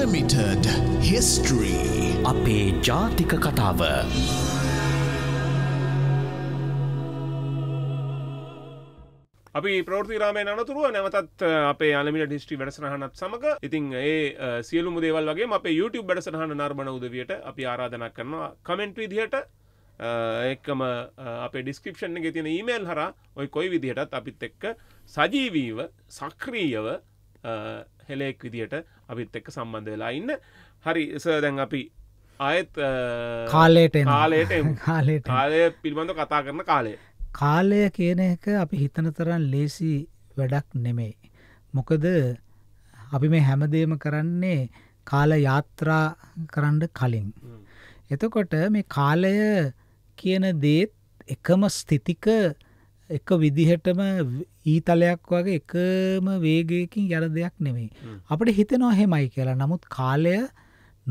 Unlimited History අපේ ජාතික කතාව අපි ප්‍රෘතිරාමය අනතුරුව නැවතත් අපේ අලමිට හිස්ටි වැඩසනහනත් සමඟ ඉතින් ඒ සියලු දේවල් වගේ අප YouTube වැඩසහන නර්මණ උදවියට අපි ආරාධනක් කරනවා කමෙන්ට් විදිහට එක්කම අප ඩිස්කපෂන් එක තියෙන ඊමේල් හර ඔයි කොයි විදිහටත් අපිත් එක්ක සජීවීව සක්‍රීයව හෙලෙක් විදිහට අපිත් එක්ක සම්බන්ධ වෙලා ඉන්න හරි ස දැන් අපි ආයත් කාලයට කාලයට කාලේ කාලය පිල්බඳ කතා කරන කාලය කාලය කියන එක අපි හිතන තරන් ලේසි වැඩක් නෙමේ මොකද අපි මේ හැමදේම කරන්නේ කාල යාත්‍රා කරන්න කලින් එතකොට මේ කාලය කියන දේත් එකම ස්ථිතික එක විදිහටම ඊතලයක් වගේ එකම වේගයකින් යර දෙයක් නෙමෙයි අපට හිතනවා හෙමයි කියලා නමුත් කාලය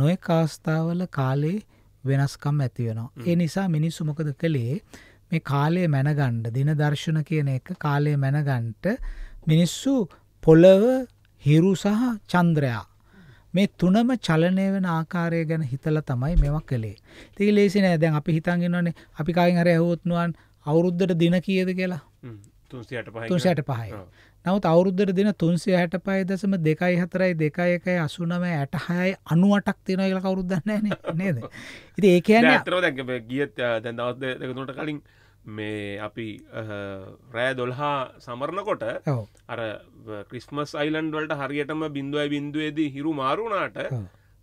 නොය කාස්ථාවල කාලේ වෙනස්කම් ඇතිවෙනවා ඒ නිසා මිනිස්සු මොකද කළේ මේ කාලය මැනගණ්ඩ දින දර්ශන කියන එක කාලය මැනගන්ට මිනිස්සු පොළව හිරු සහ චන්ද්‍රයා මේ තුනම චලනය වෙන ආකාරය ගැන හිතලා තමයි මේවා කළේ. ඉතින් ලේසි නෑ. දැන් අපි හිතන් ඉන්නවනේ අපි කායින් හරි ඇහුවොත් නුවන් අවුරුද්ධට දින කියද කියලා තුන්සියට පහයි නවත් අවුරුද්ධර දින තුන්සේ හැට පය දසම දෙකයි හතරයි දෙකය එකයි අසුනම ඇට හයයි අනුවටක් තියෙන කියල කවරුදන්න නේද ඉති ඒක ගියත් දැදවත්ට කලින් මේ අපි රෑ දොල්හා සමරණකොට අර ක්‍රිස්මස් අයිලන්ඩ් වලට හරියටම බිඳුවයි බිඳුවේදී හිරු මාරුණාට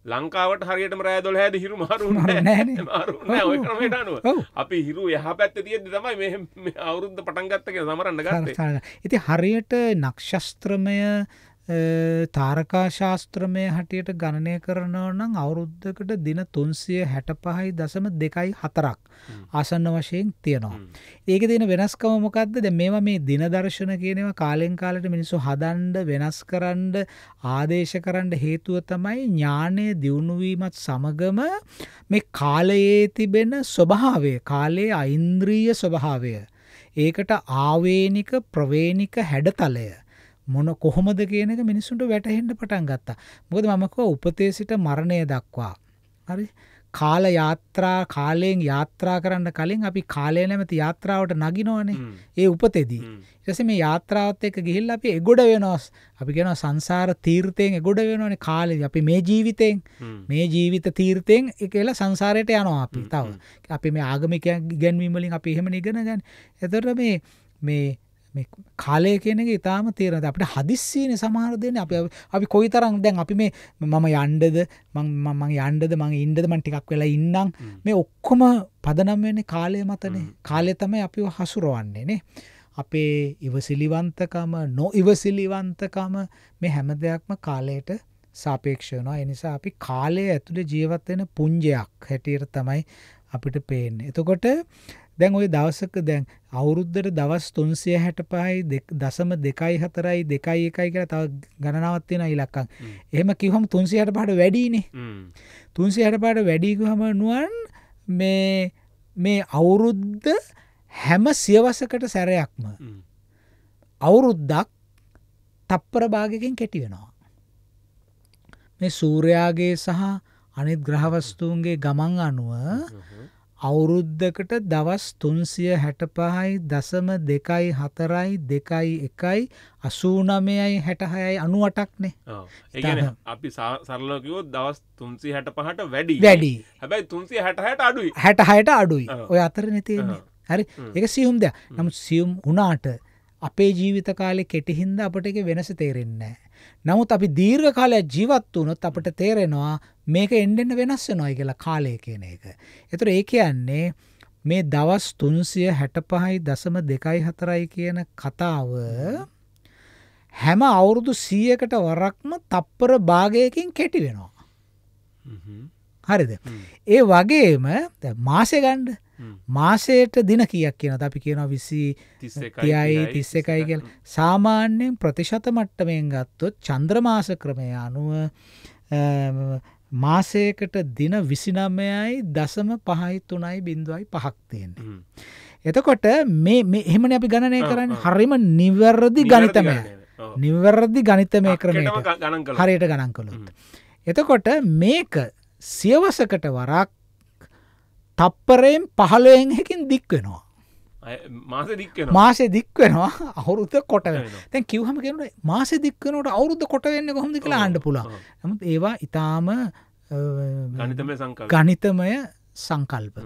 ලංකාවට හරියටම රෑ දොල හැද හිරු මාරුන්න මාරුන්න ඔය ක්‍රමයට අනුව අපි හිරු යහ පැත්ත තියෙද තමයි මේ අවුරුද්ධ පටන්ගත්තක සමරන්න ගන්න ඉති හරියට නක්ෂස්ත්‍රමය තාරකා ශාස්ත්‍රමය හැටියට ගණනය කරනවා නම් අවුරුද්දකට දින 365.24ක් ආසන්න වශයෙන් තියෙනවා. ඒකේ තියෙන වෙනස්කම මොකද්ද? දැන් මේවා මේ දින දර්ශන කියන ඒවා කාලෙන් කාලට මිනිස්සු හදන්න, වෙනස්කරන්න, ආදේශ කරන්න හේතුව තමයි ඥානය දියුණු වීමත් සමගම මේ කාලයේ තිබෙන ස්වභාවය, කාලයේ ඓන්ද්‍රීය ස්වභාවය. ඒකට ආවේනික ප්‍රවේනික හැඩතලය මොන කොහොමද කියන එක මිනිස්සුන්ට වැටහෙන්න පටන් ගත්තා. මොකද මම කිව්වා උපතේ සිට මරණය දක්වා. හරි? කාල යාත්‍රා කාලයෙන් යාත්‍රා කරන්න කලින් අපි කාලය නැමැති යාත්‍රාවට නගිනවනේ. ඒ උපතේදී. ඊට පස්සේ මේ යාත්‍රාවත් එක්ක ගිහිල්ලා අපි එගොඩ වෙනවා. අපි කියනවා සංසාර තීර්ථයෙන් එගොඩ වෙනවනේ කාලේ. අපි මේ ජීවිතයෙන් මේ ජීවිත තීර්ථයෙන් කියලා සංසාරයට යනවා අපි. තව. අපි මේ ආගමික ඉගැන්වීම් වලින් අපි එහෙම ඉගෙන ගන්න. එතකොට මේ මේ මේ කාලය කියන එක ඉතාම තේරෙනවා. අපිට හදිස්සියනේ සමහර දෙන්නේ අපි අපි කොයිතරම් දැන් අපි මේ මම යන්නද මම මම යන්නද මම ඉන්නද මම ටිකක් වෙලා ඉන්නම් මේ ඔක්කොම පදනම් වෙන්නේ කාලය මතනේ. කාලය තමයි අපිව හසුරවන්නේ නේ. අපේ ඉවසිලිවන්තකම නොඉවසිලිවන්තකම මේ හැම දෙයක්ම කාලයට සාපේක්ෂ වෙනවා. ඒ නිසා අපි කාලය ඇතුලේ ජීවත් වෙන පුංජයක් හැටියට තමයි අපිට පේන්නේ. එතකොට දැන් ওই දවසක දැන් අවුරුද්දට දවස් 365යි දශම 2යි 4යි 2යි 1යි කියලා තව ගණනාවක් තියෙන ඉලක්කම්. එහෙම කිව්වම 365ට වැඩිනේ. 365ට වැඩි කිව්වම නුවන් මේ මේ අවුරුද්ද හැම සියවසකට සැරයක්ම අවුරුද්දක් තප්පර භාගකින් කෙටි වෙනවා. මේ සූර්යාගේ සහ අනිත් ග්‍රහවස්තුූන්ගේ ගමන් අනුව අවුරුද්දකට දවස් 365යි දශම 2යි 4යි 2යි 1යි 89යි 66යි 98ක්නේ. ඔව්. ඒ කියන්නේ අපි සරලව කිව්වොත් දවස් 365ට වැඩි. වැඩි. හැබැයි 366ට අඩුයි. 66ට අඩුයි. ඔය අතරනේ තියෙන්නේ. හරි. ඒක සියුම් දෙයක්. නමුත් සියුම් වුණාට අපේ ජීවිත කාලේ කෙටි හින්දා අපට ඒක වෙනස තේරෙන්නේ නැහැ. නමුත් අපි දීර්ඝ කාලයක් ජීවත් වුණොත් අපට තේරෙනවා මේක එන්ඩෙන්න්න වෙනස් වෙනොයි කියලා කාලය කියන එක. එතුර ඒ කියන්නේ මේ දවස් තුන්සිය හැට පහයි දසම දෙකයි හතරයි කියන කතාව හැම අවුරුදු සියකට වරක්ම තප්පර භාගයකින් කෙටි වෙනවා. හරිද. ඒ වගේම මාසය ගණ්ඩ මාසයට දින කියක් කියනද අපි කියනවා විසි තියයි තිස්ස එකයි කියල සාමාන්‍යයෙන් ප්‍රතිශත මට්ටමයෙන් ගත්තොත් චන්ද්‍රමාස ක්‍රමය අනුව මාසයකට දින විසිනමයයි දසම පහයි තුනයි බිඳුවයි පහක් තියෙන්නේ. එතකොට මේ එහෙමන අපි ගණනය කරන්න හරිම නිවැරදි ගනිතමය නිවැරදි ගනිතමය ක්‍රමයට හරියට ගණන් කළොත්. එතකොට මේක සියවසකට වරක් තප්පරයෙන් පහලයෙන් හැකින් දික් වෙනවා මාස දික් වෙනවා අවුරුද්ධ කොට තැන් කිව්හම කෙනට මාස දික්වනට අවුරුද්ධ කොට වෙන්න කොහොමදි කියලා අන්ඩ පුලා නමුත් ඒවා ඉතාම ගනිතමය සංකල්ප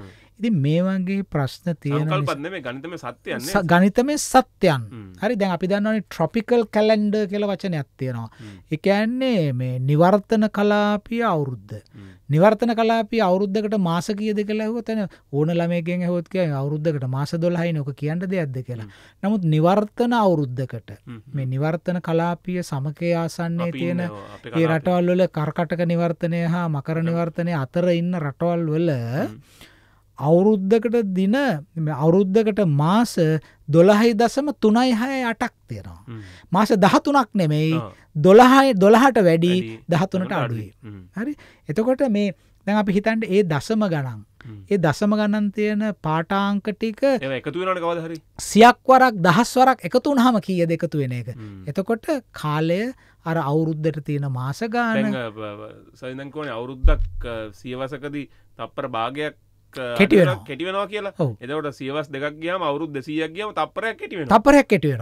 ඉති මේ වගේ ප්‍රශ්න තියෙන ගනිතම සත්‍යයන් හරි දැන් අපි දන්නවනේ ට්‍රොපිකල් කැලන්ඩ කියල වචනයක් තියෙනවා එකන්නේ මේ නිවර්තන කලාපිය අවුරුද්ධ නිවර්තන කලාපිය අවුරුද්ධකට මාස කියද කියලා හොතන ඕන ළමයගෙන් හොත් කිය අවුරුද්ධකට මාස දොල්හයි නොක කියන්න දෙයක්ද කියලා නමුත් නිවර්තන අවුරුද්ධකට මේ නිවර්තන කලාපිය සමකය ආසන්නේ තියෙන ඒ රටවල්වල කර්කටක නිවර්තනය හා මකර නිවර්තනය අතර ඉන්න රටවල් වල අවුරුද්ධකට දින අවුරුද්ධකට මාස දොළහයි දසම තුනයි හය අටක් තියෙනවා. මාස දහතුනක් නෙමෙයි දොළහයි දොළහට වැඩි දහතුනට අඩුයි. හරි එතකොට මේ දැන් අපි හිතන්ට ඒ දසම ගණන්. ඒ දසම ගණන් තියෙන පාටාංක ටික සියක් වරක් දහස් වරක් එකතු වුණාම කීයද එකතු වෙන එක. එතකොට කාලය අර අවුරුද්දට තියෙන මාස ගාන සයිදන් කෝනේ අවුරුද්දක් සියවසකදී තප්පර භාගයක් කෙටිය කෙටිවෙනවා කියලා එදවට සියවස් දෙකක් ගියම අවුරුද් දෙසියක් ගියම තපරයක් කෙටිවෙන තපරයක් කෙටිවෙන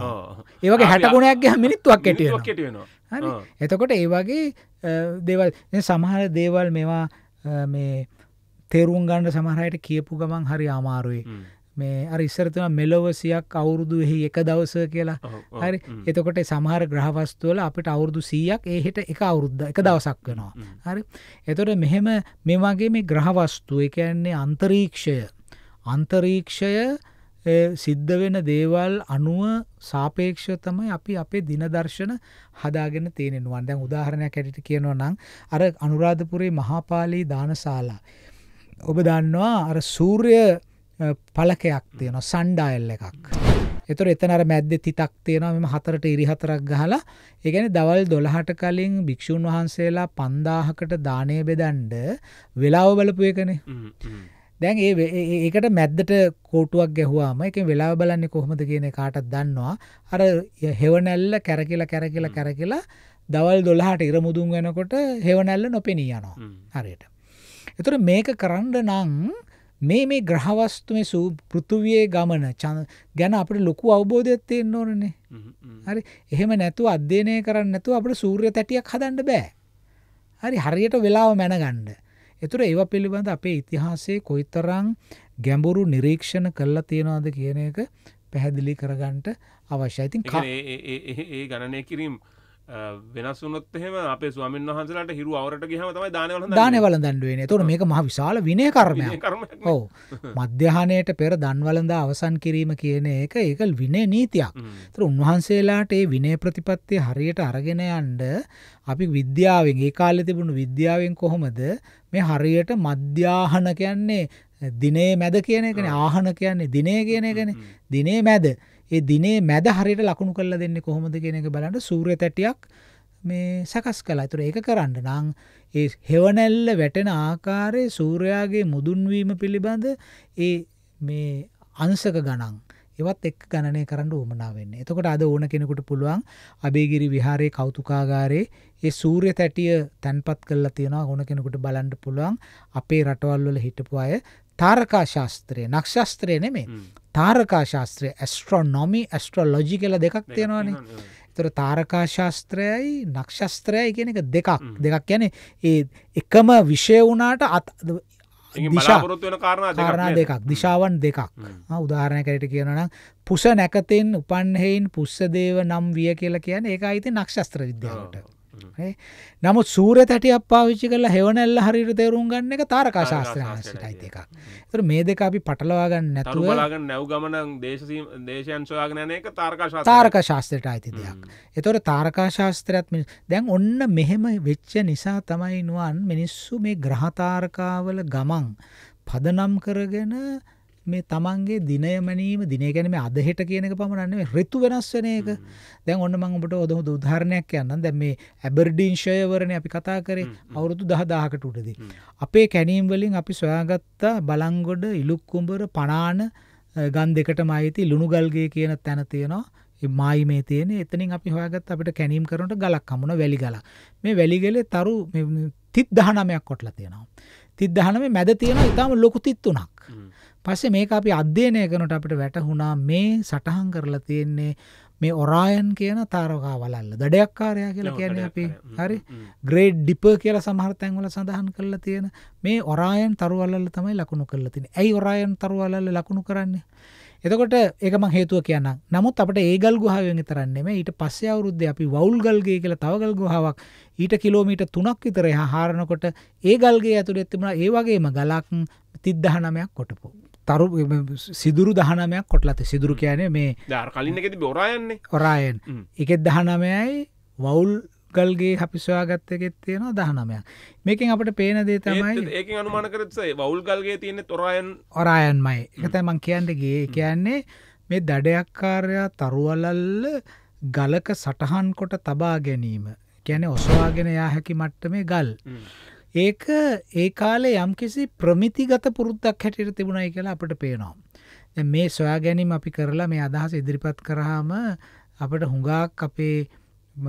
ඒවගේ හැට ගුණයක් ගහ මිනිත්තුවක් කෙටිය කෙටිවෙනවා එතකොට ඒ වගේ දේවල් සමහර දේවල් මේවා මේ තේරුම් ගණ්ඩ සමහරයට කියපු ගමන් හරි අමාරුයි මේ අර ඉස්සරතුන මෙලොවසියක් අවුරුදුහි එක දවස කියලා හරි එතකොට සමහර ග්‍රහවස්තුවල අපිට අවුරුදු සීයක් ඒහෙට එක අවුරුද්ධ එක දවසක් වෙනවා හරි එතොට මෙහෙම මේ වගේ මේ ග්‍රහවස්තු එකන්නේ අන්තරීක්ෂය අන්තරීක්ෂය සිද්ධ වෙන දේවල් අනුව සාපේක්ෂ තමයි අපි අපේ දිනදර්ශන හදාගෙන තියෙනෙනුවන් දැන් උදාහරණයක් ඇටිට කියනවා නම් අර අනුරාධපුරේ මහාපාලී දානශාලා ඔබ දන්නවා අර සූර්ය පලකයක් තියෙන සන්ඩායල් එකක්. එතුර එතනර මැද්ද තිතක් තියෙනවා මෙම හතරට ඉරිහතරක් ගහලා ඒගැන දවල් දොළහට කලින් භික්‍ෂූන් වහන්සේලා පන්දාහකට දානය බෙදන්ඩ වෙලාව බලපු එකන දැන් ඒ ඒකට මැද්දට කෝටුවක් ගැහවාම එක වෙලා බලන්නේ කොහොමද කියන කාටත් දන්නවා අර හෙවනැල්ල කැරකිලා කැරකිලා කැරකිලා දවල් දොල්හට ඉරමුදුන් වෙනකොට හෙවනැල්ල නොපෙනී යනවා හරියට එතුර මේක කරන්න නං මේ මේ ග්‍රහවස්තු මේ සූ පෘථුවියේ ගමන ගැන අපිට ලොකු අවබෝධයක් තියෙන්න ඕනනේ. හරි. එහෙම නැතුව අධ්‍යයනය කරන්නේ නැතුව අපිට සූර්ය තැටියක් හදන්න බෑ. හරි හරියට වෙලාව මැනගන්න. ඒතර ඒව පිළිබඳ අපේ ඉතිහාසයේ කොයිතරම් ගැඹුරු නිරීක්ෂණ කළා තියෙනවද කියන එක පැහැදිලි කරගන්න අවශ්‍යයි. ඉතින් ඒ ගණනය කිරීම වෙනස් වුනොත් එහෙම අපේ ස්වාමන් වහන්සලට හිරු අවරට ගහම තමයි දානවල දානවල දඩුවන තුොට මේක මහ විශාල විනය කරමය ඕ මධ්‍යහනයට පෙර දන්වලඳ අවසන් කිරීම කියන එක ඒකල් විනය නීතියක් තර උන්වහන්සේලාට ඒ විනය ප්‍රතිපත්තිය හරියට අරගෙන අන්ඩ අපි විද්‍යාවෙන් ඒ කාලෙ තිබුණු විද්‍යාවෙන් කොහොමද මේ හරියට මධ්‍යාහන කියන්නේ දිනේ මැද කියන එකන ආහන කියන්නේ දිනේ කියන එකන දිනේ මැද ඒ දිනේ මැද හරියට ලකුණු කරලා දෙන්නේ කොහොමද කියන එක බලන්න සූර්ය තැටියක් මේ සකස් කළා. ඒතර ඒක කරන්න නම් ඒ හෙවණැල්ල වැටෙන ආකාරයේ සූර්යාගේ මුදුන් වීම පිළිබඳ ඒ මේ අංශක ගණන් ඒවත් එක් ගණනය කරන්න උවමනා වෙන්න. එතකොට අද ඕන කෙනෙකුට පුළුවන් අබේගිරි විහාරයේ කෞතුකාගාරයේ ඒ සූර්ය තැටිය තැන්පත් කරලා තියෙනවා ඕන කෙනෙකුට බලන්න පුළුවන් අපේ රටවල් වල හිටපු අය තාරකා ශාස්ත්‍රය, නක්ෂත්‍රය නෙමෙයි. තාරකා ශාස්ත්‍රය ඇස්ට්‍රොනොමි ඇස්ට්‍රොලොජි කියල දෙකක් තියෙනවානේ තොර තාරකා ශාස්ත්‍රයයි නක්ෂස්ත්‍රයයි කියන එක දෙකක් දෙකක් යැන ඒ එකම විෂය වුණාට අත් කාරණා දෙකක් දිශාවන් දෙකක් උදාහරණ කරට කියනනම් පුස නැකතෙන් උපන්හෙයින් පුස්සදේව නම් විය කියලා කියන ඒ අයිති නක්ෂස්ත්‍ර විද්‍යාවට නමුත් සූර්ය තැටියක් පාවිච්චි කරලා හෙවණැල්ල හරියට තේරුම් ගන්න එක තාරකා ශාස්ත්‍රයයිත් එකක්. ඒතර මේ දෙක අපි පටලවා ගන්න නැතුව බලාගෙන නැව් ගමන දේශයන් සොයාගෙන යන එක තාරකා ශාස්ත්‍රය. තාරකා ශාස්ත්‍රයට අයිති දෙයක්. ඒතර තාරකා ශාස්ත්‍රයත් දැන් ඔන්න මෙහෙම වෙච්ච නිසා තමයි නුවන් මිනිස්සු මේ ග්‍රහ තාරකාවල ගමන් පදනම් කරගෙන මේ තමන්ගේ දිනය මැනීම දිනය ගැන මේ අදහෙට කියනක පමණන්නේ රිතු වෙනස් වෙන එක දැන් ඔන්න මං ඔබට ඔදොම උදාහරණයක් යන්නම් දැන් මේ ඇබර්ඩීන්ෂය වරණේ අපි කතා කරේ අවුරුදු 10000කට උඩදී අපේ කැණීම් වලින් අපි සොයාගත්ත බලංගොඩ ඉලුක්කුඹර පණාන ගන් දෙකටම අයිති ලුණුගල්ගේ කියන තැන තියෙනවා මයි මේ තියෙන එතනින් අපි හොයාගත් අපිට කැනීම් කරනට ගලක් හමුණ වැලි ගලා මේ වැලිගලේ තරු තිත් දහනමයක් කොටලා තියෙනවා. තිත් දහනම මැද තියෙන ඉතාම ලොකු තිත් වනක් පස්සේ මේක අපි අධ්‍යයනය කරනට අපිට වැටහුණා මේ සටහන් කරලා තියෙන්නේ මේ ඔරායන් කියන තාරකා වලල්ල දඩයක්කාරයා කියලා කියන්නේ අපි හරි ග්‍රේඩ් ඩිප කියලා සමහර තැන්වල සඳහන් කරලා තියෙන මේ ඔරායන් තරුවලල්ල තමයි ලකුණු කරලා තියෙන්නේ. ඇයි ඔරායන් තරුවලල්ල ලකුණු කරන්නේ? එතකොට ඒක මම හේතුව කියන්නම්. නමුත් අපිට ඒගල් ගුහාවෙන් විතරක් නෙමෙයි ඊට පස්සේ අවුරුද්දේ අපි වවුල් ගල්ගේ කියලා තව ගල් ගුහාවක් ඊට කිලෝමීටර් 3ක් විතර එහා හාරනකොට ඒ ගල්ගේ ඇතුලේ තිබුණා ඒ වගේම ගලක් 309ක් කොටපු. තරු සිදුරු දහනමයක් කොටලත සිදුරු කියයන මේ ධර කලින් එකති බොරායන්නේ ඔරායෙන් එකෙත් දහනමයයි වවුල් ගල්ගේ හපිස්වා ගත්තකෙත් තියෙනවා දහනමයක් මේකින් අපට පේන දේ තමයි ඒක අනුමාන කරත්සේ වවුල් ගල්ගේ තියෙන තොරායන් ඔරායන්මයි එකතයි මං කියන්න ගේ කියන්නේ මේ දඩයක්කාරයා තරුවලල්ල ගලක සටහන් කොට තබා ගැනීම කියැන ඔස්වාගෙන යා හැකි මට්ට මේ ගල්. ඒක ඒ කාලේ යම්කිසි ප්‍රමිතිගත පුරුද්දක් හැටියට තිබුණයි කියලා අපට පේනවා. දැන් මේ සොයා ගැනීම අපි කරලා මේ අදහස ඉදිරිපත් කරාම අපිට හුඟක් අපේ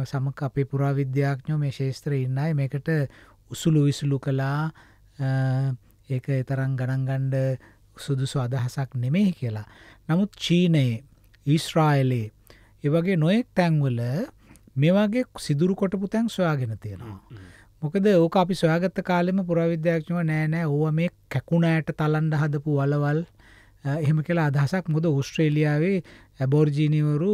සමක අපේ පුරාවිද්‍යාඥයෝ මේ ශාස්ත්‍රයේ ඉන්න අය මේකට උසුළු විසුළු කළා ඒක ඒ තරම් ගණන් ගන්න සුදුසු අදහසක් නෙමෙයි කියලා. නමුත් චීනයේ, ඊශ්‍රායලයේ ඒ වගේ නොයෙක් තැන්වල මේ වගේ සිදුරු කොටපු තැන් සොයාගෙන තියෙනවා. මොකද ඕක අපි සොයාගත්ත කාලෙම පුරාවිද්‍යාඥයෝ නෑ නෑ ඕවා මේ කැකුණාට තලන්න හදපු වලවල් එහෙම කියලා අදහසක් මොකද ඕස්ට්‍රේලියාවේ ඇබෝර්ජිනිවරු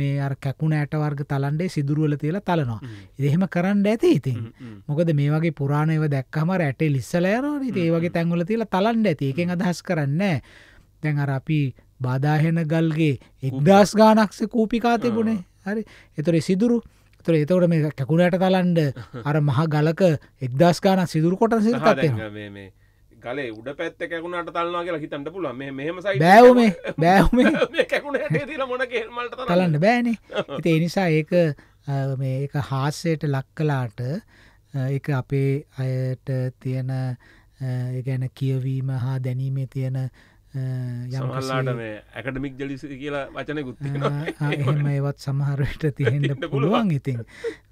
මේ අර කැකුණාට වර්ග තලන්නේ සිදුරු වල තියලා තලනවා. ඉතින් එහෙම කරන්න ඇති ඉතින්. මොකද මේ වගේ පුරාණ ඒවා දැක්කම රැටේ ලිස්සලා යනවනේ. ඉතින් ඒ වගේ තැන් වල තියලා තලන්න ඇති. ඒකෙන් අදහස් කරන්නේ නෑ. දැන් අර අපි බාදාහෙන ගල්ගේ 1000 ගාණක්සේ කූපිකා තිබුණේ. හරි. ඒතරේ සිදුරු තොර එතකොට මේ කැකුණට තලන්ඩ අර මහ ගලක එක්දස් ගාන සිදුරු කොට සිරතත්ය ගලේ උඩ පැත්ත කැකුණට තල්නවා කියලා හිතන්න පුල මේ මෙහමසයි බෑවමේ බෑවම මොන කෙල්මට තලන්න බෑනේ ඉති එනිසා ඒක මේ හාස්සයට ලක්කලාට එක අපේ අයට තියෙන ගැන කියවීම හා දැනීමේ තියෙන සමල්ලාට මේ ඇකඩමික් ජලිස කියලා වචනය ගුත්තිෙන ඒවත් සමහරට තියෙන්ට පුළුවන් ඉතින්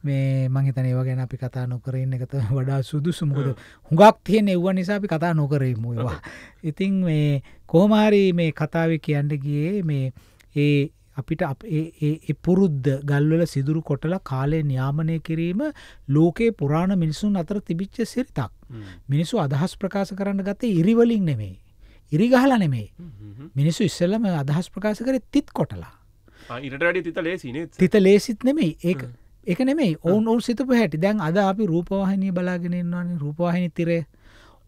මේ මහිතන ඒව ගැන අපි කතා නොකරන්න එකත වඩා සුදුසු මුද හුඟක් තියෙන එව්ව නිසා අපි කතා නොකරීම ඒවා ඉතින් මේ කෝමාරි මේ කතාව කියන්න ගියේ මේ ඒ අපිට පුරුද්ධ ගල්වල සිදුරු කොටල කාලය න්‍යාමනය කිරීම ලෝකයේ පුරාණ මිනිසුන් අතර තිබිච්ච සිරිතක් මිනිසු අදහස් ප්‍රකාශ කරන්න ගත ඉරිවලින් නෙමෙයි ඉරිගහලා නෙමේ මිනිස්සු ඉස්සල්ලම අදහස් ප්‍රකාශ කර තිත් කොටලා තිත ලේසිත් නෙමෙයි ඒ එක නෙමේ ඔවුන් සිතප හැටි දැන් අද අපි රූපවාහිනී බලාගෙනන්නවාන රූපවාහිනි තිරේ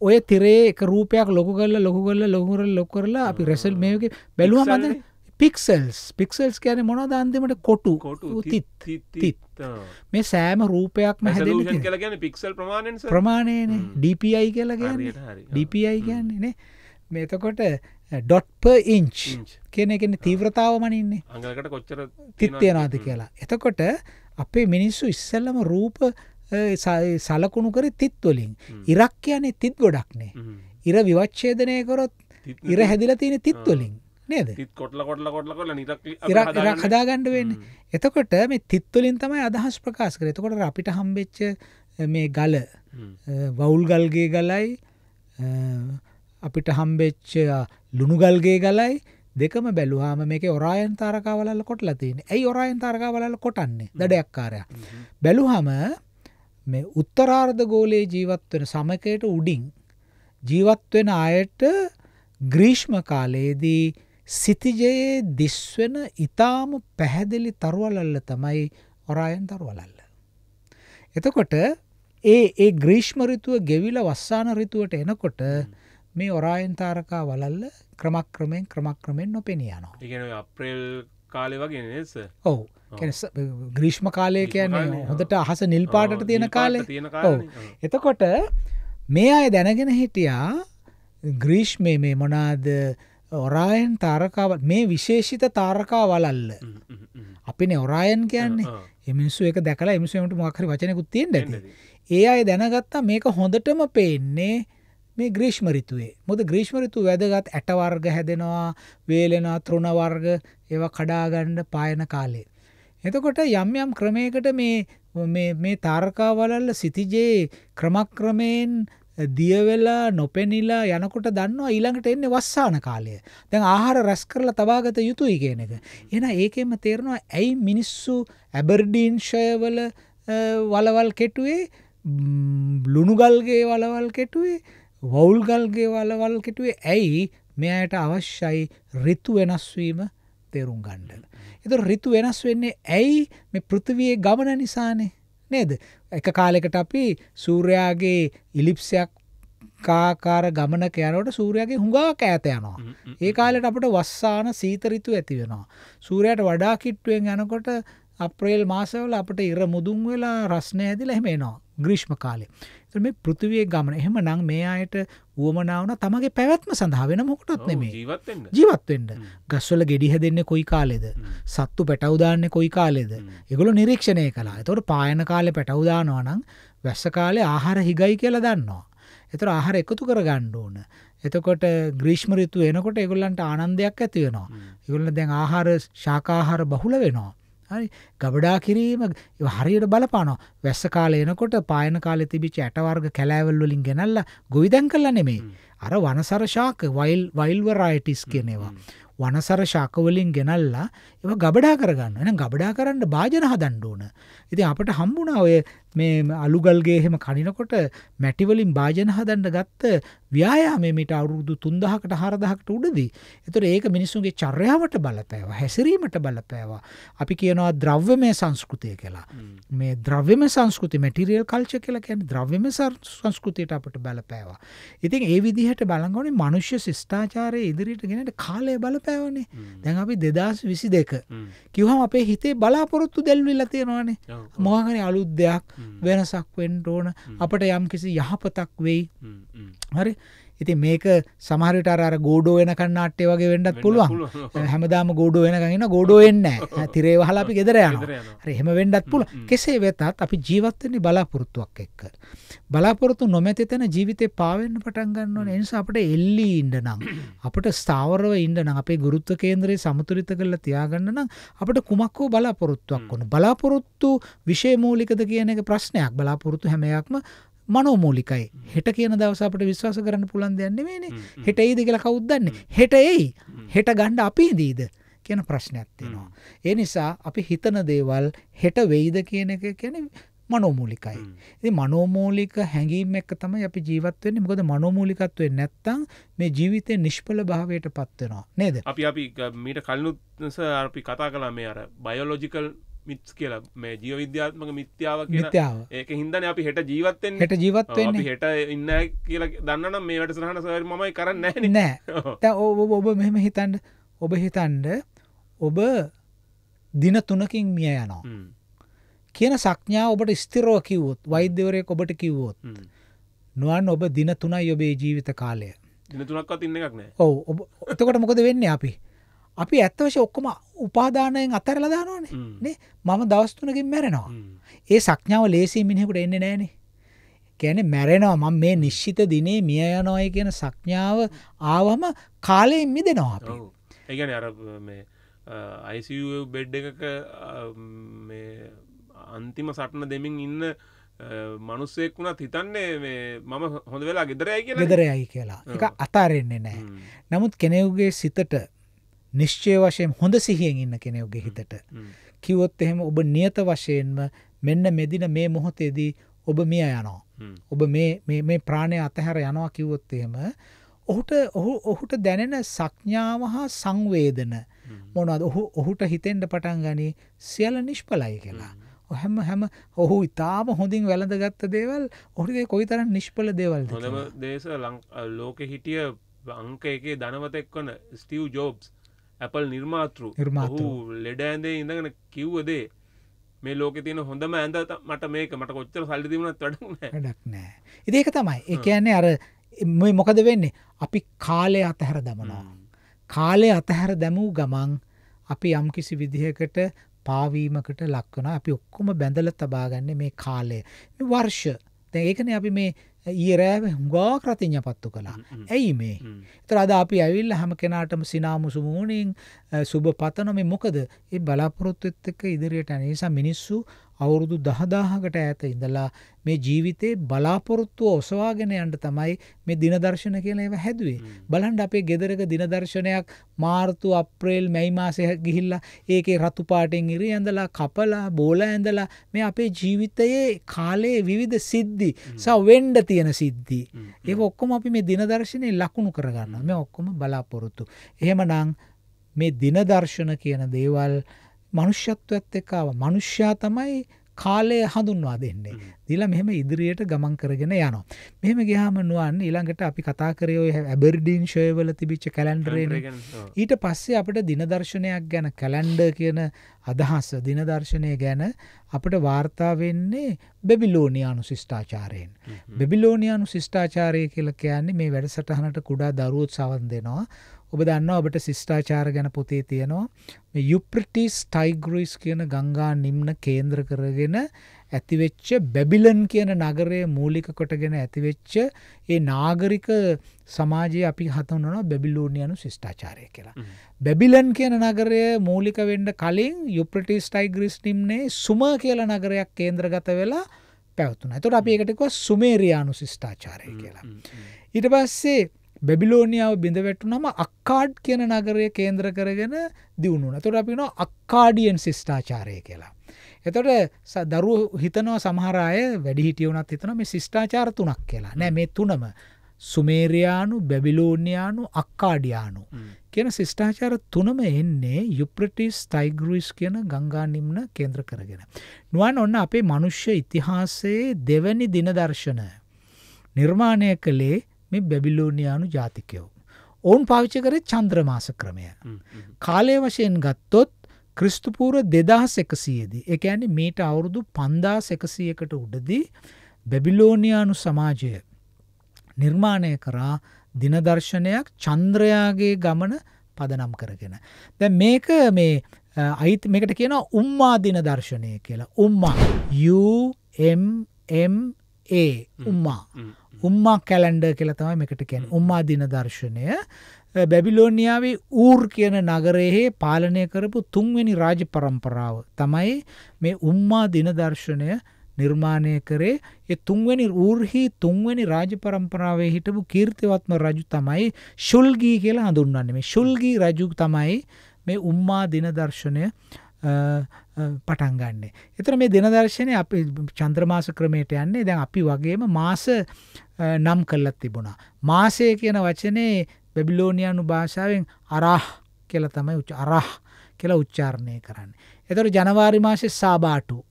ඔය තිරේ එක රූපයක් ලොකු කරල ලොකු කරල ලොකුර ලොකරලා අපි රෙසල් මේක බැලුව මද පික්සල්ස් පික්සල්ස් කියන මොන දන්දමට කොටු තිත් මේ සෑම රූපයක්ම හැ පික්සල් ප්‍රමාණයෙන් ප්‍රමාණයන DPI කියලගන්න DPI කියන්නේ නේ මේතකොට ඩොට් ප ඉංච් කියන එකන තීව්‍රතාව මනින්නේ අඟකට කොච්චර තිත්තියනාද කියලා. එතකොට අපේ මිනිස්සු ඉස්සල්ලම රූප eh, සලකුණු කර තිත්වලින් ඉරක් කියන්නේ තිත් ගොඩක්නේ ඉර විවච්චේදනය කොරොත් ඉර හැදිල තියෙන තිත්වලින් නේද කොටල කොටල කොටල ඉරක් හදාගණ්ඩ වෙන්න එතකොට මේ තිත්වලින් තමයි අදහස් ප්‍රකාශ කර එතකොට අපිට හම්බෙච්ච eh, මේ ගල eh, වවුල් ගල්ගේ ගලයි අපිට හම්බෙච්ච ලුණුගල්ගේ ගලයි දෙකම බැලුවාම මේක ඔරායන් තාරකාවලල්ල කොටලා තියෙන. ඇයි ඔරායන් තාරකාවලල්ල කොටන්නේ? දඩයක්කාරයා. බැලුවම මේ උත්තරාර්ධ ගෝලයේ ජීවත් වෙන සමකයට උඩින් ජීවත් වෙන අයට ග්‍රීෂ්ම කාලයේදී සිතිජයේ දිස්වෙන ඊටාම පැහැදිලි තරුවලල්ල තමයි ඔරායන් තරුවලල්ල. එතකොට ඒ ඒ ග්‍රීෂ්ම ඍතුව ගෙවිලා වස්සාන ඍතුවට එනකොට මේ ඔරායන් තාරකා වලල්ල ක්‍රමක්‍රමෙන් ක්‍රමක්‍රමෙන් නොපෙනිය යනවා. ඉගෙන අප්‍රේල් කාලය වගේ නේස ඔහු ග්‍රීෂ්ම කාලය කියන්නේ හොඳට අහස නිල්පාට තියෙන කාලය එතකොට මේ අය දැනගෙන හිටියා ග්‍රීෂ් මේ මොනාද ඔරායන් තාරකාව මේ විශේෂිත තාරකා වලල්ල අපින ඔරායන් කියන්නේ එමිනිස්සු එක දැකලා එමිසුමට මක්කර වචනකුත් තියෙන් ඇති ඒ අය දැනගත්තා මේක හොඳටම පේන්නේ මේ ග්‍රීෂ්ම රිතුවේ මොද ග්‍රීෂ්ම රිතු වැදගත් ඇට වර්ග හැදෙනවා වේලෙනවා තෘණ වර්ග ඒවා කඩාගන්න පායන කාලේ එතකොට යම් යම් ක්‍රමයකට මේ මේ තාරකාවලල්ල සිතිජයේ ක්‍රමක්‍රමයෙන් දියවෙලා නොපෙනිලා යනකොට දන්නවා ඊළඟට එන්නේ වස්සාන කාලය. දැන් ආහාර රැස් කරලා තබාගත යුතුයි කියන එක. එහෙනම් ඒකෙම තේරෙනවා ඇයි මිනිස්සු ඇබර්ඩීන්ෂයවල වලවල් කෙටුවේ ලුණුගල්ගේ වලවල් කෙටුවේ වෞල්ගල්ගේ වලවල් කිටුවේ ඇයි මෙයට අවශ්‍යයි රිතු වෙනස්වීම තේරුම් ගණ්ඩල. එතු රිතු වෙනස් වෙන්නේ ඇයි මේ පෘතිවයේ ගමන නිසානේ නේද. එක කාලෙකට අපි සූර්යාගේ ඉලිප්සයක් කාකාර ගමනක යනට සූරයාගේ හුඟා කෑත යනවා. ඒ කාලෙට අපට වස්සාන සීතරිතු ඇති වෙනවා. සූරයට වඩා කිට්ටුවෙන් යනකොට අප්‍රේල් මාසවල අපට ඉර මුදුන් වෙලා රස්න ඇදිලා එහෙම එනවා ග්‍රීෂ්ම කාලේ. ඒතර මේ පෘථිවියේ ගමන එහෙමනම් මේ ආයට උවමනා වුණා තමගේ පැවැත්ම සඳහා වෙන මොකටවත් නෙමෙයි. ජීවත් වෙන්න. ජීවත් වෙන්න. ගස්වල ගෙඩි හැදෙන්නේ කොයි කාලෙද? සත්තු පැටවු දාන්නේ කොයි කාලෙද? ඒගොල්ලෝ නිරීක්ෂණය කළා. ඒතකොට පායන කාලේ පැටවු දානවා නම් වැස්ස කාලේ ආහාර හිගයි කියලා දන්නවා. ඒතර ආහාර එකතු කරගන්න ඕන. එතකොට ග්‍රීෂ්ම ඍතු එනකොට ඒගොල්ලන්ට ආනන්දයක් ඇති වෙනවා. ඒගොල්ලන් දැන් ආහාර ශාකාහාර බහුල වෙනවා. හරි ගබඩා කිරීම හරියට බලපානවා වැස්ස කාලයනකොට පායන කාලෙ තිබිච ඇටවර්ග කැලෑවල් වලින් ගෙනල්ලා ගොවිදැන් කරලා නෙමෙයි අර වනසරශාක වයිල් වයිල්වරයිටිස් කියනවා. වනසර ශාකවලින් ගෙනල්ලා එව ගබඩා කරගන්න එන ගබඩා කරන්න භාජන හදන්න ඕන. ඉතින් අපට හම්බුණා ඔය මේ අලුගල්ගේ එහෙම කනිනකොට මැටිවලින් භාජන හදන්න ගත්ත ව්‍යායාමයේ මීට අවුරුදු 3000කට 4000කට උඩදී. ඒතර ඒක මිනිසුන්ගේ චර්යාවට බලපෑවා, හැසිරීමට බලපෑවා. අපි කියනවා ද්‍රව්‍යමය සංස්කෘතිය කියලා. මේ ද්‍රව්‍යමය සංස්කෘතිය මැටීරියල් කල්චර් කියලා කියන්නේ ද්‍රව්‍යමය සංස්කෘතියට අපට බලපෑවා. ඉතින් ඒ විදිහ විදිහට බලගොනේ මනුෂ්‍ය ශිෂ්ඨාචාරය ඉදිරිට ගෙනට කාලය බලපෑවනේ දැන් අපි දෙදස් විසි දෙක කිවහම අපේ හිතේ බලාපොරොත්තු දැල්විල්ල තියෙනවානේ මොහගනි අලුත් දෙයක් වෙනසක් වෙන්ට ඕන අපට යම් කිසි යහපතක් වෙයි හරි ඉතින් මේක සමහර විට අර අර ගෝඩෝ වෙන කන්නාට්ටේ වගේ වෙන්නත් පුළුවන්. හැමදාම ගෝඩෝ වෙනකන් ඉන්න ගෝඩෝ එන්නේ නැහැ. තිරේ වහලා අපි ගෙදර යනවා. හරි එහෙම වෙන්නත් පුළුවන්. කෙසේ වෙතත් අපි ජීවත් වෙන්නේ බලාපොරොත්තුවක් එක්ක. බලාපොරොත්තු නොමැති තැන ජීවිතේ පාවෙන්න පටන් ගන්න ඕනේ. ඒ නිසා අපිට එල්ලී ඉන්න නම් අපිට ස්ථාවරව ඉන්න නම් අපේ ගුරුත්ව කේන්දරේ සමතුලිත කරලා තියාගන්න නම් අපිට කුමක් හෝ බලාපොරොත්තුවක් ඕන. බලාපොරොත්තු විශේෂ මූලිකද කියන එක ප්‍රශ්නයක්. බලාපොරොත්තු හැම එකක්ම මනෝමූලිකයි. හෙට කියන දවස අපට විශ්වාස කරන්න පුළුවන් දෙයක් නෙමෙයිනේ. හෙට එයිද කියලා කවුද දන්නේ? හෙට එයි. හෙට ගන්න අපි දීද? කියන ප්‍රශ්නයක් තියෙනවා. ඒ නිසා අපි හිතන දේවල් හෙට වෙයිද කියන එක කියන්නේ මනෝමූලිකයි. ඉතින් මනෝමූලික හැඟීම් එක්ක තමයි අපි ජීවත් වෙන්නේ. මොකද මනෝමූලිකත්වයේ නැත්තම් මේ ජීවිතේ නිෂ්ඵල භාවයටපත් වෙනවා. නේද? අපි අපි මීට කලිනුත් අපි කතා කළා මේ අර බයෝලොජිකල් මිත් කියලා මේ ජීව විද්‍යාත්මක මිත්‍යාව කියාව ඒක හිදන අපි හෙට ජීවත්තෙන් හට ජීවත්වෙන් හෙට ඉන්න කියලා දන්නනම් මේ වැට සහන සවර මයි කරන්න නෑ ඔබ ඔබ මෙහෙම හිතන්ඩ ඔබ හිතන්ඩ ඔබ දින තුනකින් මිය යනවා කියන සක්ඥා ඔබට ස්තිරෝ කිවොත් වෛද්‍යවරය ඔබට කිව්වොත් නුවන් ඔබ දින තුනයි ඔබේ ජීවිත කාලය දිනතුනක් ඉන්න එකක්න ඔව එතකොට මොකද වෙන්න අපි අපි ඇත්තවශ ඔක්කොම උපාදානයෙන් අතරලා දානවානේ නේ මම දවස්තුනකින් මැරෙනවා ඒ සක්ඥාව ලේසි මිනිෙකුට එන්න නෑනේ කැනෙ මැරෙනවා මං මේ නිශ්චිත දිනේ මිය යනොය කියන සක්ඥාව ආවම කාලයෙන් මිදෙනවා අපි ඒගැන අර අයිසි බෙඩ් එකක අන්තිම සටන දෙමින් ඉන්න මනුස්සෙක් වුණත් හිතන්නේ මම හොඳ වෙලා ගෙදරයයි ගෙදරයයි කියලා එක අතාරෙන්නේ නෑ නමුත් කෙනෙවුගේ සිතට නිශ්චය වශයෙන් හොඳ සිහියෙන් ඉන්න කෙනෙකුගේ හිතට කිව්වොත් එහෙම ඔබ නියත වශයෙන්ම මෙන්න මෙදින මේ මොහොතේදී ඔබ මිය යනවා. ඔබ මේ මේ ප්‍රාණය අතහැර යනවා කිව්වොත් එහෙම ඔහුට ඔහු ඔහුට දැනෙන සඥාව හා සංවේදන මොනවද ඔහු ඔහුට හිතෙන්ට පටන් ගනී සියල නිෂ්පලයි කියලා. හැම හැම ඔහු ඉතාම හොඳින් වැළඳගත්ත දේවල් ඔහුගේ කොයි තරන් නිෂ්පල දේවල් හොඳම දේශ ලෝක හිටිය අංක එකේ ධනවතෙක් වන ස්ටව් ජෝබ්ස් ඇපල් නිර්මාතෘ නිර්මාහූ ලෙඩෑන්දේ ඉඳගෙන කිව්වදේ මේ ලෝක තින හොඳම ඇඳ මට මේක මට කොච්චර සල්ලිදිමුණත් වැඩක් නෑ ඉදේක තමයි එකන්නේ අර මොකද වෙන්නේ අපි කාලය අතහැර දමනවා කාලය අතහැර දැමූ ගමන් අපි යම්කිසි විදිහකට පාවීමකට ලක්වන අපි ඔක්කොම බැඳල තබාගන්න මේ කාලය වර්ෂ ඒකන අපි මේ ඊ රෑ හුඟා ක්‍රතිඥපත්තු කළා. ඇයි මේ. තර අද අපි ඇවිල්ල හැම කෙනාටම සිනාමුසුමූනින් සුභ පතනොම මොකද ඒ බලාපොරොත්තුත් එක්ක ඉදිරියට නිසා මිනිස්සු අවුරුදු 10000කට ඈත ඉඳලා මේ ජීවිතේ බලාපොරොත්තු ඔසවාගෙන යන්න තමයි මේ දින දර්ශන කියලා ඒවා හැදුවේ. බලන්න අපේ ගෙදරක දින දර්ශනයක් මාර්තු අප්‍රේල් මැයි මාසේ ගිහිල්ලා ඒකේ රතු පාටෙන් ඉරි ඇඳලා කපලා බෝල ඇඳලා මේ අපේ ජීවිතයේ කාලයේ විවිධ සිද්ධි සහ වෙන්න තියෙන සිද්ධි. ඒක ඔක්කොම අපි මේ දින දර්ශනේ ලකුණු කරගන්නවා. මේ ඔක්කොම බලාපොරොත්තු. එහෙමනම් මේ දින දර්ශන කියන දේවල් මනුෂ්‍යත්වයත් එක්ක ආව. මනුෂ්‍යයා තමයි කාලය හඳුන්වා දෙන්නේ. දීලා මෙහෙම ඉදිරියට ගමන් කරගෙන යනවා. මෙහෙම ගියාම නුවන් ඊළඟට අපි කතා කරේ ඔය ඇබර්ඩීන් ෂෝවල තිබිච්ච කැලෙන්ඩරේනේ. ඊට පස්සේ අපිට දින දර්ශනයක් ගැන කැලෙන්ඩර් කියන අදහස දින දර්ශනය ගැන අපිට වාර්තා වෙන්නේ බෙබිලෝනියානු ශිෂ්ටාචාරයෙන්. බෙබිලෝනියානු ශිෂ්ටාචාරය කියලා කියන්නේ මේ වැඩසටහනට කුඩා දරුවෝත් සවන් දෙනවා. ඔබ දන්න ඔබට ශිෂ්ඨාචාර ගැන පොතේ තියෙනවා යුප්‍රටිස් ටයිග්‍රිස් කියන ගංගා නිම්න කේන්ද්‍ර කරගෙන ඇතිවෙච්ච බැබිලන් කියන නගරය මූලික කොටගෙන ඇතිවෙච්ච ඒ නාගරික සමාජය අපි හතනන බැබිලෝනියනු ශිෂ්ඨාචාරය කියලා. බැබිලන් කියන නගරය මූලික වෙන්ඩ කලින් යුප්‍රටිස් ටයිග්‍රිස් නිම්නේ සුම කියල නගරයක් කේන්ද්‍රගත වෙලා පැවතුන. ඇතොට අපි එකටක සුමේරයානු ශිෂ්ඨාචාරය කියලා. ඊට පස්සේ බැබිලෝනියාව බිඳ වැටුනම අක්කාඩ් කියන නගරය කේන්ද්‍ර කරගෙන දියුණුන. තොට අපින අක්කාඩියන් ශිෂ්ඨාචාරය කියලා. එතොට දරු හිතනවා සමහරය වැඩිහිටියවනත් හිතන මේ ශිෂ්ඨාචාර තුනක් කියලා නෑ මේ තුනම සුමේරයානු බැබිලෝනියානු අක්කාඩියානු. කියන ශිෂ්ඨාචාර තුනම එන්නේ යුප්‍රටිස් තයිගරුයිස් කියන ගංගානිම්න කේන්ද්‍ර කරගෙන. නුවන් ඔන්න අපේ මනුෂ්‍ය ඉතිහාසයේ දෙවැනි දිනදර්ශන. නිර්මාණය කළේ මේ බැබිලෝනියානු ජාතිකයෝ. ඔවුන් පාවිච්ච කරේ චන්ද්‍රමාස ක්‍රමය. කාලය වශයෙන් ගත්තොත් ක්‍රිස්තුපූර දෙදහස් එකසයේදී එක ඇනි මීට අවුරුදු පන්දා සැකසියකට උඩදී බැබිලෝනියානු සමාජය නිර්මාණය කරා දිනදර්ශනයක් චන්ද්‍රයාගේ ගමන පදනම් කරගෙන. දැ මේක මේ අයිත් මේකට කියන උම්මා දින දර්ශනය කියලා උම්මා UMMA උම්මා උම්මා කැලන්ඩර් කියල තමයි එකට කැන් උම්මා දින දර්ශනය බැබිලෝනිියාවේ ඌර් කියන නගරයේ පාලනය කරපු තුන්වෙනි රාජ පරම්පරාව තමයි මේ උම්මා දින දර්ශනය නිර්මාණය කරේ ඒ තුන්වැනි ඌර්හි තුන්වැනි රාජ පරම්පරාවේ හිටපු කීර්තිවත්ම රජු තමයි ශුල්ගී කියලා හඳුන්වන්නේ මේ ශුල්ගී රජු තමයි මේ උම්මා දින දර්ශනය පටන් ගන්න. එතර මේ දෙන දර්ශනය අපි චන්ද්‍රමාස ක්‍රමයට යන්නේ දැන් අපි වගේම මාස නම් කල්ලත් තිබුණා. මාසය කියන වචනේ බැබිලෝනියනු භාෂාවෙන් අරාහ කියල තමයි උච අරහ කියලා උච්චාරණය කරන්න. එතට ජනවාරි මාසය සාබාටු.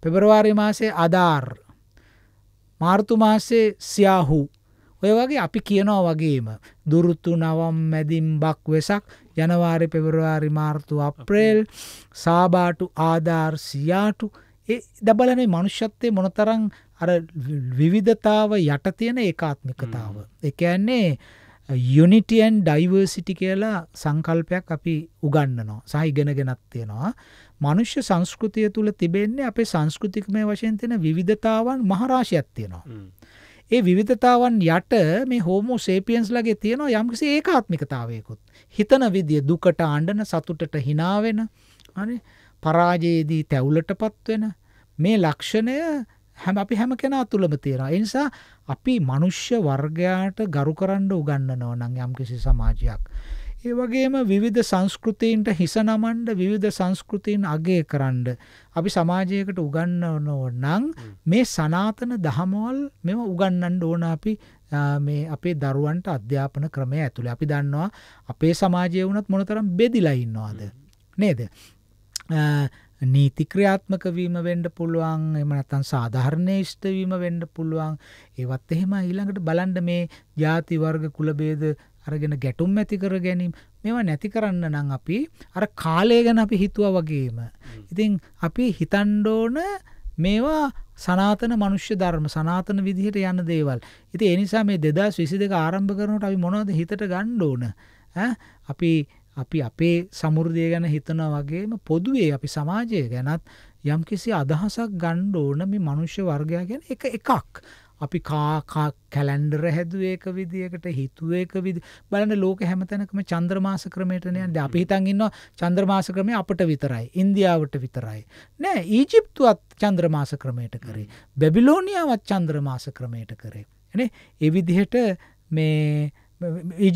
පෙබරවාරි මාසේ අධාර් මාර්තු මාසේ සියාහු ඔය වගේ අපි කියනවා වගේම දුරුත්තු නවම් මැදින් බක් වෙසක් ජනවාරි පෙවරවාරි මාර්තු අප්‍රේල් සාබාටු ආධාර් සියාටු ඒ දබලනේ මනුෂ්‍යත්වය මොනතරං අර විවිධතාව යට තියෙන ඒකාත්මිකතාව. එකන්නේ යුනිටියන් ඩයිවර්සිටි කියලා සංකල්පයක් අපි උගන්නනවා සහ ඉගෙන ගෙනත් තියෙනවා. මනුෂ්‍ය සංස්කෘතිය තුළ තිබෙන්නේ අපේ සංස්කෘතිකමය වශයෙන් තියෙන විවිධතාවන් මහරාශයක් තියෙනවා. ඒ විවිධතාවන් යට මේ හෝමෝ සේපියන්ස් ලගේ තියෙනවා යම්කිසි ඒකාත්මිකතාවයකුත්. හිතන විදිය දුකට අණ්ඩන සතුටට හිනාවෙන පරාජයේදී තැවුලට පත්වෙන මේ ලක්ෂණය හැම අපි හැම කෙනා තුළම තියෙන. එනිසා අපි මනුෂ්‍ය වර්ගයාට ගරු කරන්න උගන්නනෝ නං යම්කිසි සමාජයක්. ඒ වගේම විවිධ සංස්කෘතීන්ට හිස නමන්ඩ විවිධ සංස්කෘතියන් අගේ කරන්න. අපි සමාජයකට උගන්නනෝ නං මේ සනාතන දහමවල් මෙම උගන්නන්ඩ ඕන අපි මේ අපේ දරුවන්ට අධ්‍යාපන ක්‍රමය ඇතුළේ අපි දන්නවා අපේ සමාජය වුණත් මොනතරම් බෙදිලා ඉන්නවාද නේද නීති ක්‍රියාත්මක වීම වෙන්න පුළුවන් එහෙම නැත්නම් සාධාරණේෂ්ඨ වීම වෙන්න පුළුවන් ඒවත් එහෙම ඊළඟට බලන්න මේ ಜಾති වර්ග කුල ભેද අරගෙන ගැටුම් ඇති කර ගැනීම මේවා නැති කරන්න නම් අපි අර කාලය ගැන අපි හිතුවා වගේම ඉතින් අපි හිතන්න ඕන මේවා සනාතන මනුෂ්‍ය ධර්ම සනාතන විදිහට යන දේවල්. ඉතින් ඒ නිසා මේ 2022 ආරම්භ කරනකොට අපි මොනවද හිතට ගන්න ඕන? අපි අපි අපේ සමෘද්ධිය ගැන හිතනවා වගේම පොදුවේ අපි සමාජය ගැනත් යම්කිසි අදහසක් ගන්න ඕන මේ මනුෂ්‍ය වර්ගයා ගැන එක එකක්. අපි කාකා කැලැන්ඩර හැදුව ඒක විදිහකට හිතුව ඒක විදි බලන්න ලෝක හැමතැනකම චන්ද්‍රමාස ක්‍රමයටන යන්න අපි හිතන් ඉන්නවා චන්ද්‍රමාස ක්‍රමය අපට විතරයි ඉන්දියාවට විතරයි නෑ ඊජිප්තුවත් චන්ද්‍රමාස ක්‍රමයට කරේ බැබිලෝනියාවත් චන්ද්‍රමාස ක්‍රමයට කරේ එන එවිදිහට මේ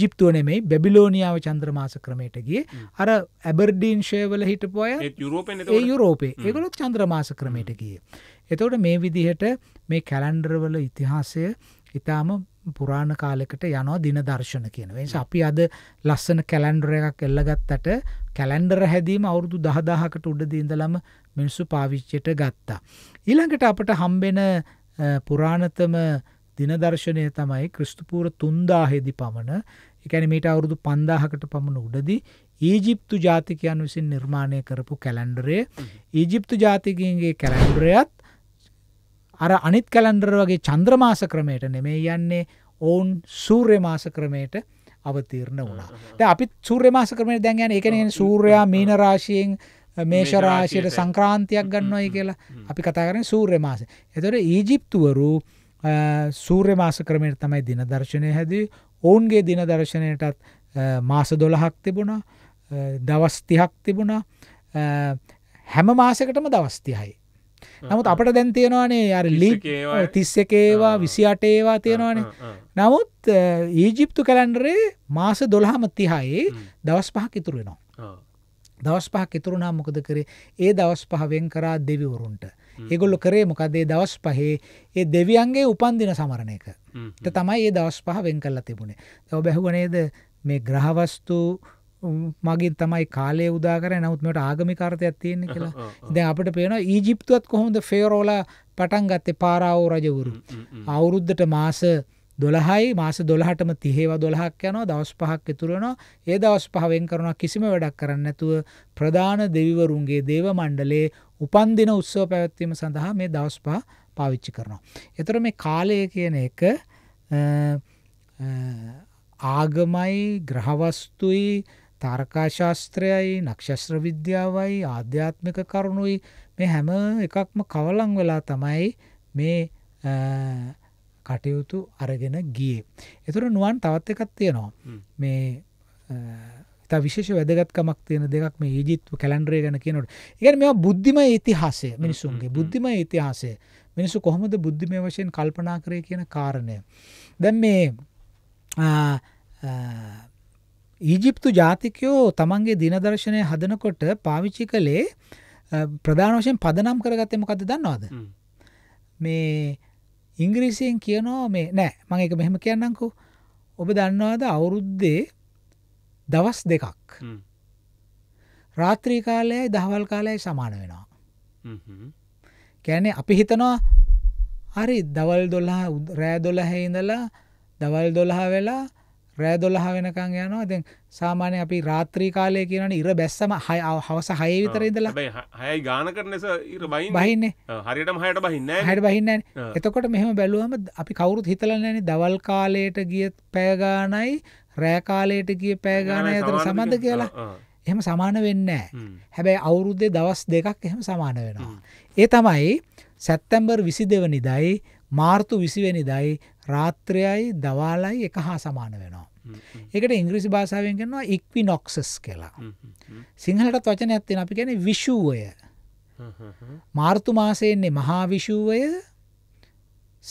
ජිප්තුව නෙමයි බැබිලෝනියාව චන්ද්‍රමාස ක්‍රමයට ගිය අර ඇබර්ඩීන් ශයවල හිටපොය යුරෝපය යුරෝපේ ඒගොලොත් චන්ද්‍රමාස ක්‍රමයට ගිය එතකොට මේ විදිහට මේ කැලන්ඩරවල ඉතිහාසය ඉතාම පුරාණ කාලෙකට යනවා දින දර්ශන කියන වෙනස අපි අද ලස්සන කැලන්ඩර එකක් එල්ලගත්තට කැලන්ඩර හැදීම අවුරුදු දහදාහකට උඩ දීඳලම මිනිස්සු පාවිච්චයට ගත්තා. ඊළඟට අපට හම්බෙන පුරාණතම දිනදර්ශනය තමයි ක්‍රිස්තුපූර තුන්දාහෙදි පමණ එකැන මීට අවුරුදු පන්දාහකට පමණ උඩදී ඊජිප්තු ජාතිකයන් විසින් නිර්මාණය කරපු කැලන්ඩරේ ඊජිප්තු ජාතිකන්ගේ කැලන්ඩරයත් අර අනිත් කැලන්ඩර් වගේ චන්ද්‍රමාස ක්‍රමයට නෙමේ යන්නේ ඔවුන් සූර්යමාස ක්‍රමයට අවතීරණ වුණා අපි සූර්යමාස ක්‍රමය දැන් යන එකන සූර්යා මීනරාශයෙන් මේෂරාශයට සංක්‍රාන්තියක් ගන්නවයි කියලා අපි කතාරන සූර්යමාස. එතොට ඊජිප්තුවරු සූර්යමාස ක්‍රමයට තමයි දින දර්ශනය හැදී ඔවුන්ගේ දින දර්ශනයටත් මාස දොළහක් තිබුණා දවස්තිහක් තිබුණා හැම මාසකටම දවස්තිහයි. නමුත් අපට දැන් තියෙනවානේ අර ලි තිස්ස එකේවා විසි අටේවා තියෙනවානේ නමුත් ඊජිප්තු කැලන්ඩරේ මාස දොළහම තිහායේ දවස් පහක් ඉතුරුවෙනවා දවස් පහක් ඉතුරුණා මොකද කරේ ඒ දවස් පහවෙන් කරා දෙවිවරුන්ට ඒගොල්ලො කරේ මොකදේ දවස් පහේ ඒ දෙවියන්ගේ උපන්දින සමරණ එක ත තමයි ඒ දවස් පහ වෙන් කරලා තිබුණේ ඔ බැහුවනේද මේ ග්‍රහවස්තු මගේ තමයි කාලය උදාකර නමුත්මට ආගමිකාර්තයක් තියෙන කියලා දැ අපට පේන ඊජිප්තුවත් කොහොඳ ෆේරෝල පටන් ගත්තේ පාරාවෝ රජවුරු අවුරුද්ධට මාස දොළහයි මාස දොළහටම තිහේව දොළහක් යනවා දවස් පහක් ඉතුරනවා ඒ දවස් පහවෙන් කරන කිසිම වැඩක් කරන්න නැතුව ප්‍රධාන දෙවිවරුන්ගේ දේව මණ්ඩලේ උපන්දින උත්සව පැවැත්වීම සඳහා මේ දවස් පහ පාවිච්චි කරනවා. එතර මේ කාලය කියන එක ආගමයි ග්‍රහවස්තුයි තාරකාශාස්ත්‍රයයි නක්ෂස්ත්‍ර විද්‍යාවයි ආධ්‍යාත්මික කරුණුයි මේ හැම එකක්ම කවලං වෙලා තමයි මේ කටයුතු අරගෙන ගියේ. ඒතර නුවන් තවත් එකක් තියෙනවා. මේ ඉතා විශේෂ වැදගත්කමක් තියෙන දෙකක් මේ ඊජිප්තු කැලෙන්ඩරය ගැන කියනකොට. ඒ කියන්නේ මේවා බුද්ධිමය ඉතිහාසය මිනිසුන්ගේ බුද්ධිමය ඉතිහාසය. මිනිස්සු කොහොමද බුද්ධිමය වශයෙන් කල්පනා කරේ කියන කාරණය. දැන් මේ ඊජිප්තු ජාතිකයෝ තමන්ගේ දිනදර්ශනය හදනකොට පාවිච්චි කළේ ප්‍රධාන වශයෙන් පදනම් කරගත්තේ මොකද දන්නවාද මේ ඉංග්‍රීසියෙන් කියනවා මේ නෑ මං එක මෙහෙම කියන්නංකු ඔබ දන්නවාද අවුරුද්දේ දවස් දෙකක් රාත්‍රී කාලයයි දහවල් කාලයයි සමාන වෙනවා කැනේ අපි හිතනවා හරි දවල් දොල්ලා රෑ දොලහ ඉඳලා දවල් දොලහ වෙලා රෑ 12 වෙනකන් යනවා. දැන් සාමාන්‍ය අපි රාත්‍රී කාලය කියනවනේ ඉර බැස්සම හවස 6 විතර ඉඳලා. හැබැයි 6යි ගාන කරන නිසා ඉර බහින්නේ. බහින්නේ. හරියටම 6ට බහින්නේ නැහැ. 6ට බහින්නේ නැහැ. එතකොට මෙහෙම බැලුවම අපි කවුරුත් හිතලා නැන්නේ දවල් කාලයට ගිය පැය ගාණයි රෑ කාලයට ගිය පැය ගාණයි අතර සමද කියලා. එහෙම සමාන වෙන්නේ නැහැ. හැබැයි අවුරුද්දේ දවස් දෙකක් එහෙම සමාන වෙනවා. ඒ තමයි සැප්තැම්බර් 22 වෙනිදායි මාර්තු 20 වෙනිදායි රාත්‍රයයි දවාලයි එක හා සමාන වෙනවා. ඒකට ඉංග්‍රීසි භාෂාවෙන් කරනවා ඉක්වි නොක්සස් කියලා. සිංහලටත් වචන ඇත්තෙන අපි ගැන විශූවය මාර්තු මාසයෙන්නේ මහා විශූවය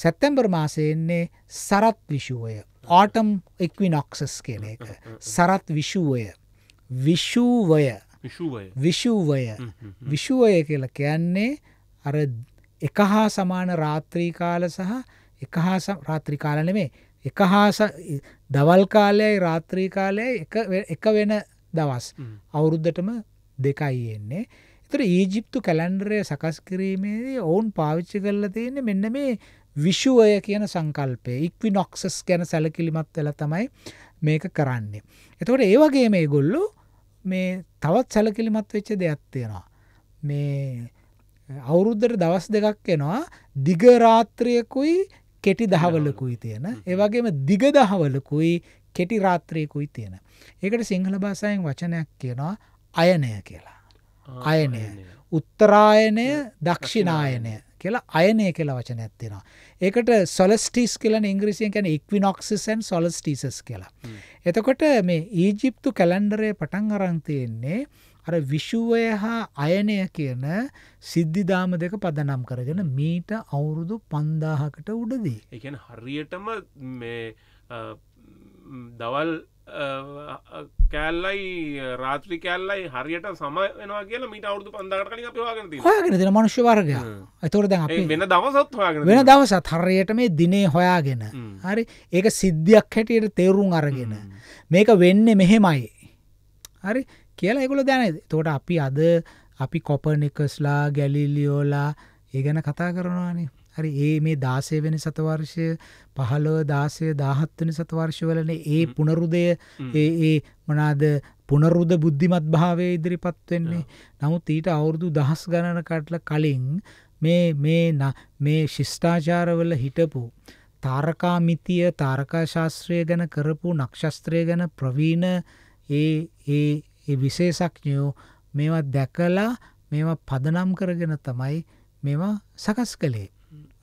සැත්තැම්බර් මාසයෙන්නේ සරත් විශුවය ආටම් එක්වි නොක්සස් කියන එක සරත් විශුවය විශූවය විශූවය විශුවය කියල කියන්නේ අර එක හා සමාන රාත්‍රී කාල සහ එක හා රාත්‍රි කාල නෙමේ එක හා දවල් කාලයයි රාත්‍රී කාලය එක වෙන දවස් අවුරුද්ධටම දෙකයි එන්නේ එතර ඊජිප්තු කැලන්ඩරය සකස් කිරීමේදී ඔවුන් පාවිච්චි කරල තියන්නේ මෙන්න මේ විශ්ුවය කියන සංකල්පය ඉක්වි නොක්සස් ගැන සැලකිලිමත් වෙල තමයි මේක කරන්නේ. එතකොට ඒවගේ මේ ගොල්ලු මේ තවත් සැලකිලිමත් වෙච්ච දෙයක් තියෙනවා. මේ අවුරුද්ධට දවස් දෙකක් එෙනවා දිගරාත්‍රයකුයි කෙටි දහවලකුයි තියෙන ඒවගේම දිග දහවලකුයි කෙටි රාත්‍රයකුයි තියෙන. ඒකට සිංහල භාසයෙන් වචනයක් කියනවා අයනය කියලා. අයනය උත්තරායනය දක්ෂිනායනය කියලා අයනය කියලා වචන ඇත්තිෙනවා. ඒකට සොලස්ටිස් කියලන ඉංග්‍රිසියෙන් කැන ඉක්විනොක්සිසන් සොලස්ටිසස් කියලා. එතකොට මේ ඊජිප්තු කැලන්ඩරය පටන් අරන්තියෙන්නේ අර විෂුවය හා අයනය කියන සිද්ධිධාම දෙක පදනම් කරගෙන මීට අවුරුදු පන්දාහකට උඩදී. එකන හරියටම මේ දවල් කෑල්ලයි රාත්‍රි කෑල්ලයි හරියට සම වෙනවා කියලා මීට අවුදු පන්දාකට කලින් පවාගෙන හයාගෙන දෙන මනුෂ්‍ය වර්ගය ඇතොරද වෙන දවසත් හයාගෙන වෙන දවසත් හරියට මේ දිනේ හොයාගෙන හරි ඒක සිද්ධියක් හැටියට තේරුම් අරගෙන මේක වෙන්න මෙහෙමයි හරි කියලා එකුල දැන තෝට අපි අද අපි කොපනිකස්ලා ගැලිලියෝලා ඒගැන කතා කරනවානේ හරි ඒ මේ දාසය වෙන සතවර්ෂය පහළව දාසය දාහත්වනි සතවර්ශවලන ඒ පුනරුදය ඒ මනාද පුනරුද බුද්ධිමත් භාවය ඉදිරිපත් වෙන්නේ නමුත් ඊට අවුරුදු දහස් ගණනකටල කලින් මේ මේ මේ ශිෂ්ඨාචාරවල හිටපු තාරකා මිතිය තාරකා ශාස්ත්‍රය ගැන කරපු නක්ෂස්ත්‍රය ගැන ප්‍රවීණ ඒ ඒ ඒ විශේෂඥයෝ මේවා දැකලා මේවා පදනම් කරගෙන තමයි මේවා සකස් කළේ.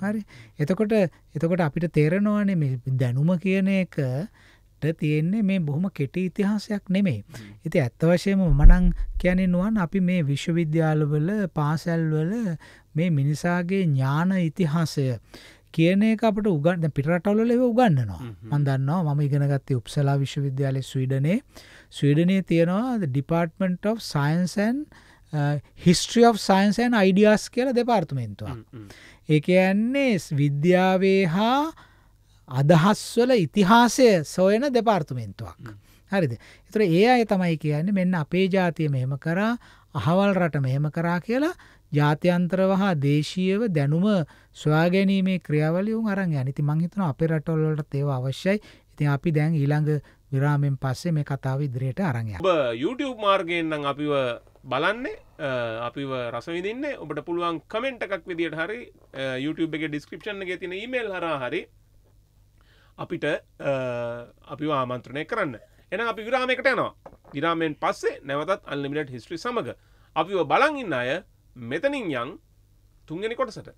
හරි එතකොට එතකොට අපිට තේරෙනවානේ මේ දැනුම කියන එකට තියෙන්නේ මේ බොහොම කෙටි ඉතිහාසයක් නෙමෙයි. ඉතින් ඇත්ත වශයෙන්ම මනං කියන්නේ නුවන් අපි මේ විශ්වවිද්‍යාලවල පාසල්වල මේ මිනිසාගේ ඥාන ඉතිහාසය කියන එක අපට උගන් පිටරටවල එව උගන්නනවා මන් දන්නවා මම ඉගෙනගත්තේ උප්සලා විශ්වවිද්‍යාලය ස්වීඩනයේ ස්වීඩනයේ තියෙනවා ඩිපාර්ටමට of sciences history uh, of sciences ideas කියල දෙපාර්තමෙන්තුවක් ඒක ඇන්නේ විද්‍යාවේ හා අදහස්වල ඉතිහාසය සොයන දෙපාර්තමෙන්තුවක් හරිද එතුර ඒ අය තමයි කියන්නේ මෙන්න අපේ ජාතිය මෙහෙම කරා අහවල් රට මෙහෙම කරා කියලා ජාත්‍යන්තරව හා දේශීයව දැනුම සොයාගැනීමේ ක්‍රියාවලිය උන් අරන් යන. ඉතින් මම හිතනවා අපේ රටවල් වලටත් ඒවා අවශ්‍යයි. ඉතින් අපි දැන් ඊළඟ විරාමෙන් පස්සේ මේ කතාව ඉදිරියට අරන් යමු. ඔබ YouTube මාර්ගයෙන් නම් අපිව බලන්නේ අපිව රසවිඳින්නේ ඔබට පුළුවන් කමෙන්ට් එකක් විදියට හරි YouTube එකේ description එකේ තියෙන email හරහා හරි අපිට අපිව ආමන්ත්‍රණය කරන්න. එන අපි විරාමයකට යනවා. විරාමෙන් පස්සේ නැවතත් අන්ලිමිටඩ් හිස්ට්‍රි සමඟ අපිව බලන් ඉන්න අය මෙතනින් යන් තුන්ගෙන කොටසට